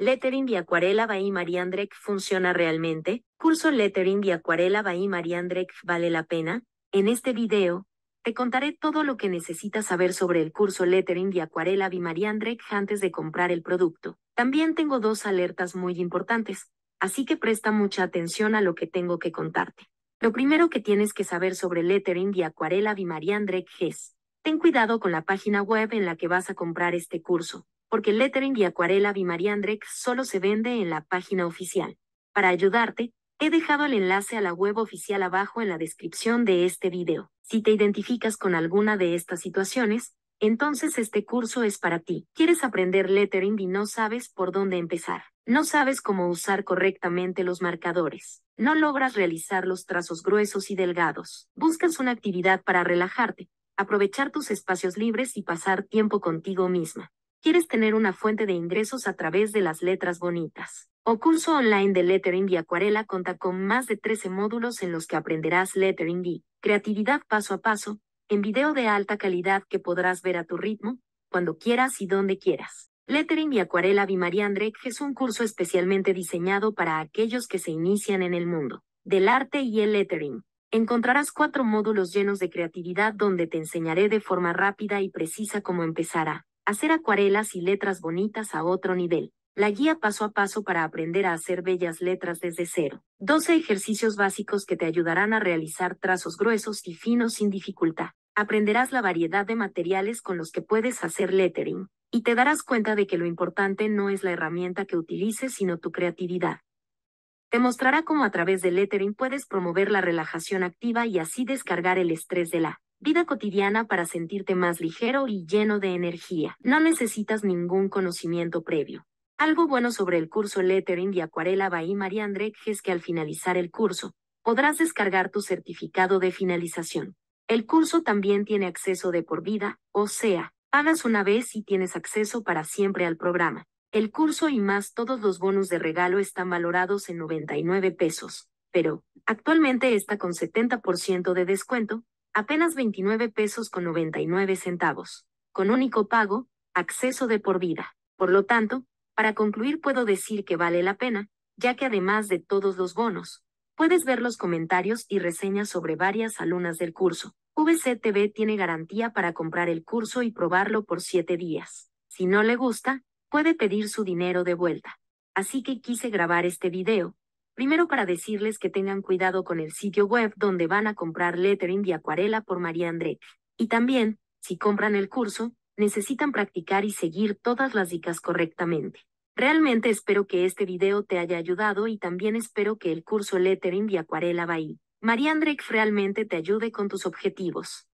Lettering y Acuarela by Mariandrek funciona realmente. Curso Lettering y Acuarela by Mariandrek vale la pena. En este video, te contaré todo lo que necesitas saber sobre el curso Lettering y Acuarela by Mariandrek antes de comprar el producto. También tengo dos alertas muy importantes, así que presta mucha atención a lo que tengo que contarte. Lo primero que tienes que saber sobre Lettering y Acuarela by Mariandrek es, ten cuidado con la página web en la que vas a comprar este curso porque lettering y acuarela Bimariandrek solo se vende en la página oficial. Para ayudarte, he dejado el enlace a la web oficial abajo en la descripción de este video. Si te identificas con alguna de estas situaciones, entonces este curso es para ti. ¿Quieres aprender lettering y no sabes por dónde empezar? No sabes cómo usar correctamente los marcadores. No logras realizar los trazos gruesos y delgados. Buscas una actividad para relajarte, aprovechar tus espacios libres y pasar tiempo contigo misma. ¿Quieres tener una fuente de ingresos a través de las letras bonitas? O curso online de lettering y acuarela cuenta con más de 13 módulos en los que aprenderás lettering y creatividad paso a paso, en video de alta calidad que podrás ver a tu ritmo, cuando quieras y donde quieras. Lettering y acuarela by María Andrek es un curso especialmente diseñado para aquellos que se inician en el mundo del arte y el lettering. Encontrarás cuatro módulos llenos de creatividad donde te enseñaré de forma rápida y precisa cómo empezar a hacer acuarelas y letras bonitas a otro nivel. La guía paso a paso para aprender a hacer bellas letras desde cero. 12 ejercicios básicos que te ayudarán a realizar trazos gruesos y finos sin dificultad. Aprenderás la variedad de materiales con los que puedes hacer lettering, y te darás cuenta de que lo importante no es la herramienta que utilices, sino tu creatividad. Te mostrará cómo a través del lettering puedes promover la relajación activa y así descargar el estrés de la vida cotidiana para sentirte más ligero y lleno de energía. No necesitas ningún conocimiento previo. Algo bueno sobre el curso Lettering y Acuarela by María André es que al finalizar el curso, podrás descargar tu certificado de finalización. El curso también tiene acceso de por vida, o sea, pagas una vez y tienes acceso para siempre al programa. El curso y más todos los bonos de regalo están valorados en 99 pesos, pero actualmente está con 70% de descuento, apenas 29 pesos con 99 centavos, con único pago, acceso de por vida. Por lo tanto, para concluir puedo decir que vale la pena, ya que además de todos los bonos, puedes ver los comentarios y reseñas sobre varias alumnas del curso. VCTV tiene garantía para comprar el curso y probarlo por 7 días. Si no le gusta, puede pedir su dinero de vuelta. Así que quise grabar este video, Primero para decirles que tengan cuidado con el sitio web donde van a comprar lettering y acuarela por María André. Y también, si compran el curso, necesitan practicar y seguir todas las dicas correctamente. Realmente espero que este video te haya ayudado y también espero que el curso Lettering y Acuarela ahí. María André realmente te ayude con tus objetivos.